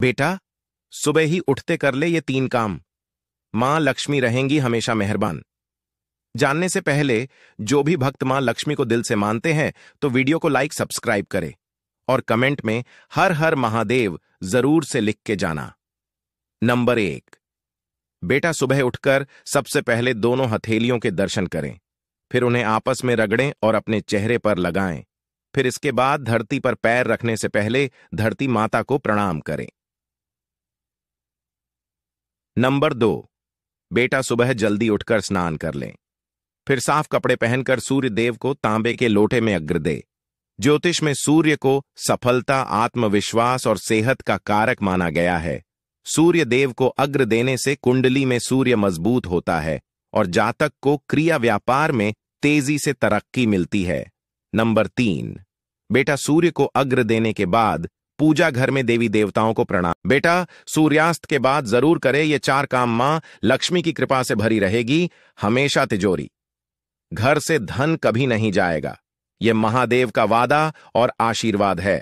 बेटा सुबह ही उठते कर ले ये तीन काम मां लक्ष्मी रहेंगी हमेशा मेहरबान जानने से पहले जो भी भक्त मां लक्ष्मी को दिल से मानते हैं तो वीडियो को लाइक सब्सक्राइब करें और कमेंट में हर हर महादेव जरूर से लिख के जाना नंबर एक बेटा सुबह उठकर सबसे पहले दोनों हथेलियों के दर्शन करें फिर उन्हें आपस में रगड़ें और अपने चेहरे पर लगाएं फिर इसके बाद धरती पर पैर रखने से पहले धरती माता को प्रणाम करें नंबर दो बेटा सुबह जल्दी उठकर स्नान कर लें फिर साफ कपड़े पहनकर सूर्य देव को तांबे के लोटे में अग्र दे ज्योतिष में सूर्य को सफलता आत्मविश्वास और सेहत का कारक माना गया है सूर्य देव को अग्र देने से कुंडली में सूर्य मजबूत होता है और जातक को क्रिया व्यापार में तेजी से तरक्की मिलती है नंबर तीन बेटा सूर्य को अग्र देने के बाद पूजा घर में देवी देवताओं को प्रणाम बेटा सूर्यास्त के बाद जरूर करे ये चार काम मां लक्ष्मी की कृपा से भरी रहेगी हमेशा तिजोरी घर से धन कभी नहीं जाएगा ये महादेव का वादा और आशीर्वाद है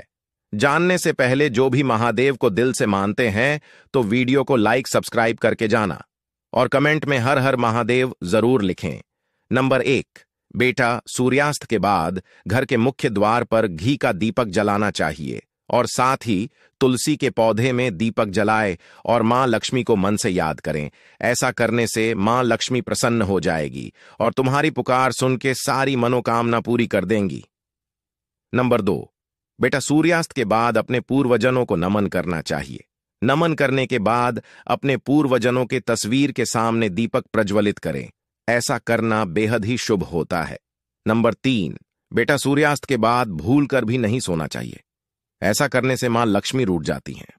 जानने से पहले जो भी महादेव को दिल से मानते हैं तो वीडियो को लाइक सब्सक्राइब करके जाना और कमेंट में हर हर महादेव जरूर लिखें नंबर एक बेटा सूर्यास्त के बाद घर के मुख्य द्वार पर घी का दीपक जलाना चाहिए और साथ ही तुलसी के पौधे में दीपक जलाए और मां लक्ष्मी को मन से याद करें ऐसा करने से मां लक्ष्मी प्रसन्न हो जाएगी और तुम्हारी पुकार सुन के सारी मनोकामना पूरी कर देंगी नंबर दो बेटा सूर्यास्त के बाद अपने पूर्वजनों को नमन करना चाहिए नमन करने के बाद अपने पूर्वजनों के तस्वीर के सामने दीपक प्रज्वलित करें ऐसा करना बेहद ही शुभ होता है नंबर तीन बेटा सूर्यास्त के बाद भूल कर भी नहीं सोना चाहिए ऐसा करने से मां लक्ष्मी रूट जाती हैं